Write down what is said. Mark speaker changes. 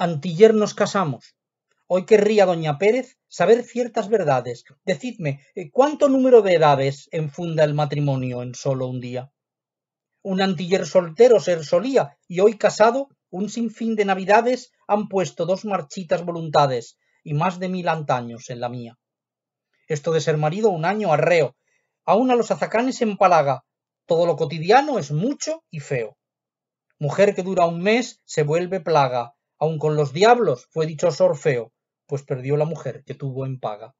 Speaker 1: Antiller nos casamos. Hoy querría doña Pérez saber ciertas verdades. Decidme, eh, ¿cuánto número de edades enfunda el matrimonio en solo un día? Un antiller soltero ser solía, y hoy casado, un sinfín de navidades han puesto dos marchitas voluntades y más de mil antaños en la mía. Esto de ser marido un año arreo, aún a los azacanes empalaga, todo lo cotidiano es mucho y feo. Mujer que dura un mes se vuelve plaga, Aun con los diablos, fue dichoso Orfeo, pues perdió la mujer que tuvo en paga.